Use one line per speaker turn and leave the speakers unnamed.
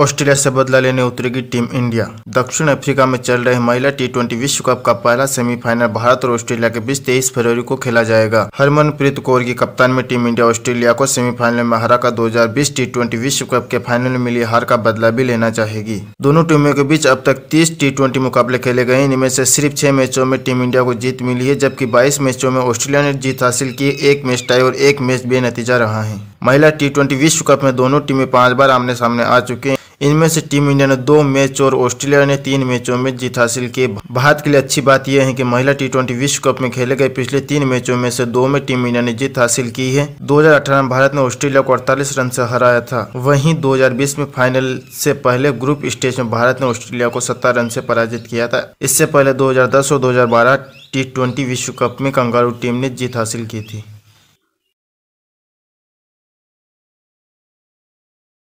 Australia से बदला लेने उतरेगी टीम इंडिया दक्षिण अफ्रीका में चल रहे महिला टी ट्वेंटी विश्व कप का पहला सेमीफाइनल भारत और ऑस्ट्रेलिया के बीच तेईस फरवरी को खेला जाएगा हरमनप्रीत कौर की कप्तान में टीम इंडिया ऑस्ट्रेलिया को सेमीफाइनल में हराकर 2020 टी ट्वेंटी विश्व कप के फाइनल में मिली हार का बदला भी लेना चाहेगी दोनों टीमों के बीच अब तक तीस टी मुकाबले खेले गए इनमें से सिर्फ छह मैचों में टीम इंडिया को जीत मिली है जबकि बाईस मैचों में ऑस्ट्रेलिया ने जीत हासिल की एक मैच टाई और एक मैच बेनतीजा रहा है महिला टी विश्व कप में दोनों टीमें पांच बार आमने सामने आ चुकी हैं इनमें से टीम इंडिया ने दो मैच और ऑस्ट्रेलिया ने तीन मैचों में जीत हासिल की भारत के लिए अच्छी बात यह है कि महिला टी ट्वेंटी विश्व कप में खेले गए पिछले तीन मैचों में से दो में टीम इंडिया ने जीत हासिल की है दो में भारत ने ऑस्ट्रेलिया को अड़तालीस रन से हराया था वहीं दो में फाइनल से पहले ग्रुप स्टेज में भारत ने ऑस्ट्रेलिया को सत्तर रन से पराजित किया था इससे पहले दो और दो टी ट्वेंटी विश्व कप में कंगारू टीम ने जीत हासिल की थी